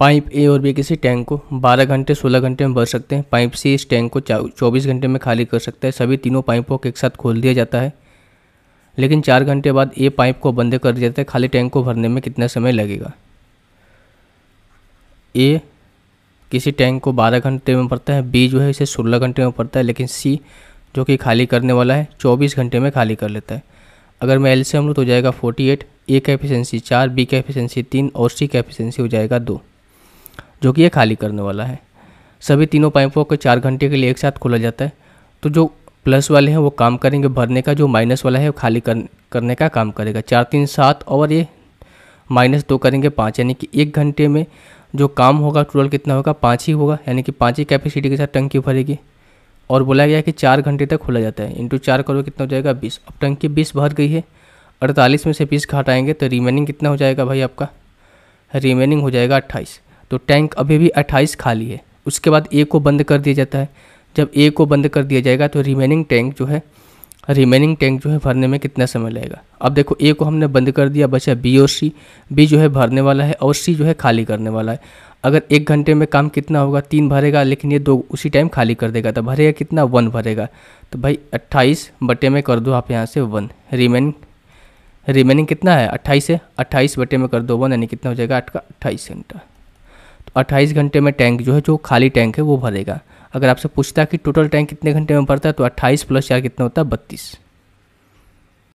pipe ए और B किसी tank को 12 घंटे 16 घंटे में भर सकते हैं पाइप सी इस टैंक को 24 घंटे में खाली कर सकता है सभी तीनों पाइपों को एक साथ खोल दिया जाता है लेकिन चार घंटे बाद ए पाइप को बंद कर दिया जाता है खाली टैंक को भरने में कितना समय लगेगा ए किसी टैंक को 12 घंटे में भरता है बी जो है इसे सोलह घंटे में भरता है लेकिन सी जो कि खाली करने वाला है चौबीस घंटे में खाली कर लेता है अगर मैं एल से हम लूँ तो हो जाएगा एट ए का एफिशिएंसी चार बी का एफिशेंसी तीन और सी का एफिशेंसी हो जाएगा दो जो कि ये खाली करने वाला है सभी तीनों पाइपों को चार घंटे के लिए एक साथ खोला जाता है तो जो प्लस वाले हैं वो काम करेंगे भरने का जो माइनस वाला है वो खाली कर, करने का काम करेगा चार तीन सात और ये माइनस दो करेंगे पाँच यानी कि एक घंटे में जो काम होगा टोटल कितना होगा पाँच ही होगा यानी कि पाँच ही कैपेसिटी के साथ टंकी भरेगी और बोला गया कि चार घंटे तक खोला जाता है इंटू चार करो कितना हो जाएगा बीस अब टंकी बीस भर गई है अड़तालीस में से बीस घटाएंगे तो रिमेनिंग कितना हो जाएगा भाई आपका रिमेनिंग हो जाएगा अट्ठाईस तो टैंक अभी भी अट्ठाईस खाली है उसके बाद ए को बंद कर दिया जाता है जब ए को बंद कर दिया जाएगा तो रिमेनिंग टैंक जो है रिमेनिंग टैंक जो है भरने में कितना समय लगेगा अब देखो ए को हमने बंद कर दिया बचा बी और सी बी जो है भरने वाला है और सी जो है खाली करने वाला है अगर एक घंटे में काम कितना होगा तीन भरेगा लेकिन ये दो उसी टाइम खाली कर देगा तो भरेगा कितना वन भरेगा तो भाई अट्ठाईस बटे में कर दो आप यहाँ से वन रिमेनिंग रिमेनिंग कितना है अट्ठाईस है अट्ठाईस बटे में कर दो वन यानी कितना हो जाएगा अट्ठाईस घंटा अट्ठाईस घंटे में टैंक जो है जो खाली टैंक है वो भरेगा अगर आपसे पूछता है कि टोटल टैंक कितने घंटे में भरता है तो अट्ठाईस प्लस चार कितना होता है बत्तीस